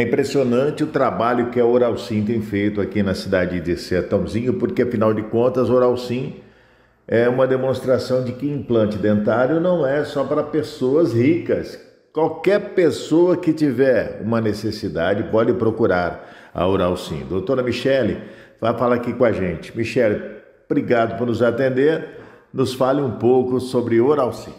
É impressionante o trabalho que a Oral Sim tem feito aqui na cidade de Sertãozinho, porque afinal de contas, Oral Sim é uma demonstração de que implante dentário não é só para pessoas ricas. Qualquer pessoa que tiver uma necessidade pode procurar a Oral Sim. Doutora Michele vai falar aqui com a gente. Michele, obrigado por nos atender. Nos fale um pouco sobre Oral Sim.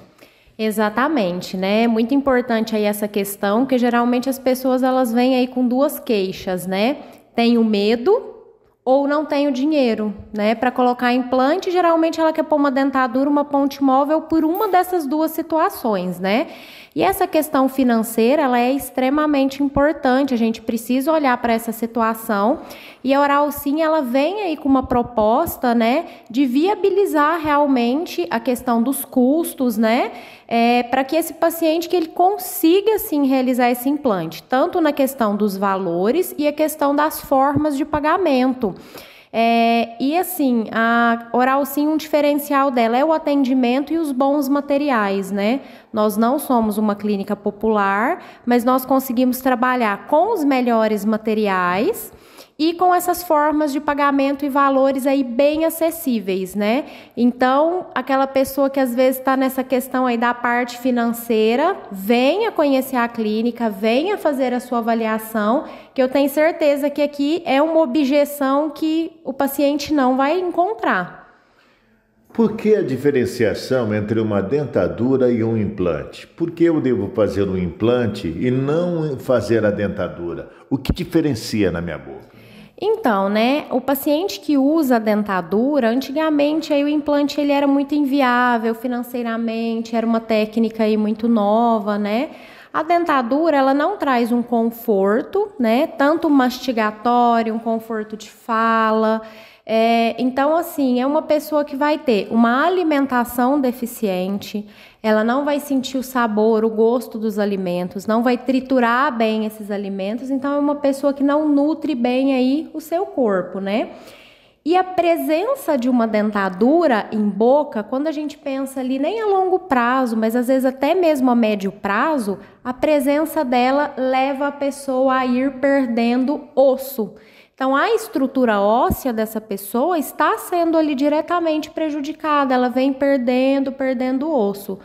Exatamente, né? É muito importante aí essa questão, que geralmente as pessoas elas vêm aí com duas queixas, né? Tem o medo ou não tenho dinheiro, né, para colocar implante. Geralmente ela quer pôr uma dentadura, uma ponte móvel por uma dessas duas situações, né? E essa questão financeira, ela é extremamente importante. A gente precisa olhar para essa situação. E a Oral Sim, ela vem aí com uma proposta, né, de viabilizar realmente a questão dos custos, né, é, para que esse paciente que ele consiga sim realizar esse implante, tanto na questão dos valores e a questão das formas de pagamento. É, e assim, a Oral Sim, um diferencial dela é o atendimento e os bons materiais, né? Nós não somos uma clínica popular, mas nós conseguimos trabalhar com os melhores materiais e com essas formas de pagamento e valores aí bem acessíveis, né? Então, aquela pessoa que às vezes está nessa questão aí da parte financeira, venha conhecer a clínica, venha fazer a sua avaliação, que eu tenho certeza que aqui é uma objeção que o paciente não vai encontrar. Por que a diferenciação entre uma dentadura e um implante? Por que eu devo fazer um implante e não fazer a dentadura? O que diferencia na minha boca? Então, né, o paciente que usa dentadura, antigamente aí o implante ele era muito inviável financeiramente, era uma técnica aí muito nova, né? A dentadura, ela não traz um conforto, né? Tanto mastigatório, um conforto de fala. É, então, assim, é uma pessoa que vai ter uma alimentação deficiente, ela não vai sentir o sabor, o gosto dos alimentos, não vai triturar bem esses alimentos, então é uma pessoa que não nutre bem aí o seu corpo, né? E a presença de uma dentadura em boca, quando a gente pensa ali nem a longo prazo, mas às vezes até mesmo a médio prazo, a presença dela leva a pessoa a ir perdendo osso. Então a estrutura óssea dessa pessoa está sendo ali diretamente prejudicada, ela vem perdendo, perdendo osso.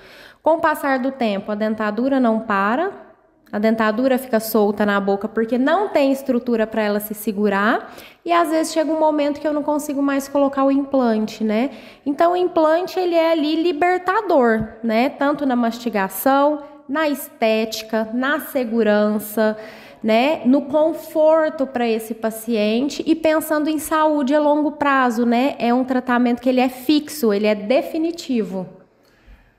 Com o passar do tempo, a dentadura não para, a dentadura fica solta na boca porque não tem estrutura para ela se segurar e às vezes chega um momento que eu não consigo mais colocar o implante, né? Então o implante ele é ali libertador, né? Tanto na mastigação, na estética, na segurança, né? No conforto para esse paciente e pensando em saúde a longo prazo, né? É um tratamento que ele é fixo, ele é definitivo.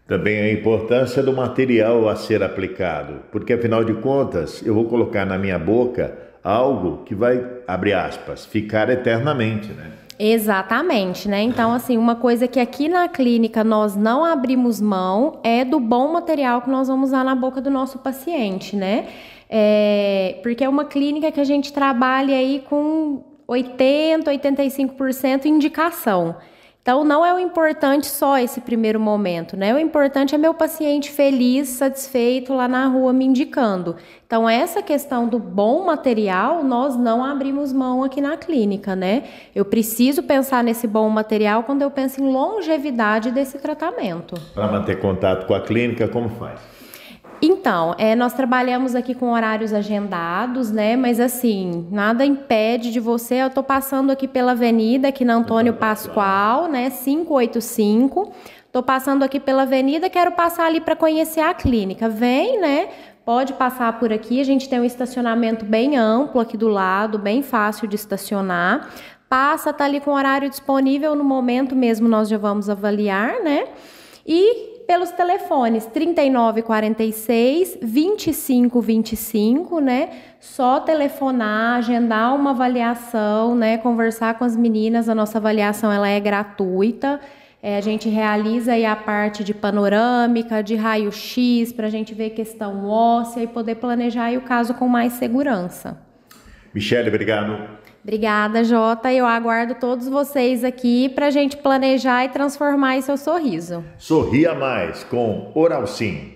Também a importância do material a ser aplicado, porque afinal de contas eu vou colocar na minha boca algo que vai, abre aspas, ficar eternamente, né? Exatamente, né? Então, assim, uma coisa que aqui na clínica nós não abrimos mão é do bom material que nós vamos usar na boca do nosso paciente, né? É, porque é uma clínica que a gente trabalha aí com 80, 85% indicação. Então, não é o importante só esse primeiro momento, né? O importante é meu paciente feliz, satisfeito lá na rua me indicando. Então, essa questão do bom material, nós não abrimos mão aqui na clínica, né? Eu preciso pensar nesse bom material quando eu penso em longevidade desse tratamento. Para manter contato com a clínica, como faz? Então, é, nós trabalhamos aqui com horários agendados, né? Mas assim, nada impede de você. Eu estou passando aqui pela avenida, aqui na tá Antônio Pascoal, né? 585. Estou passando aqui pela avenida, quero passar ali para conhecer a clínica. Vem, né? Pode passar por aqui. A gente tem um estacionamento bem amplo aqui do lado, bem fácil de estacionar. Passa, tá ali com horário disponível no momento mesmo, nós já vamos avaliar, né? E pelos telefones 3946 2525, né? Só telefonar, agendar uma avaliação, né? Conversar com as meninas, a nossa avaliação ela é gratuita. É, a gente realiza aí a parte de panorâmica, de raio-x, para a gente ver questão óssea e poder planejar o caso com mais segurança. Michele, obrigado. Obrigada, Jota. Eu aguardo todos vocês aqui para a gente planejar e transformar esse seu sorriso. Sorria mais com Oral Sim.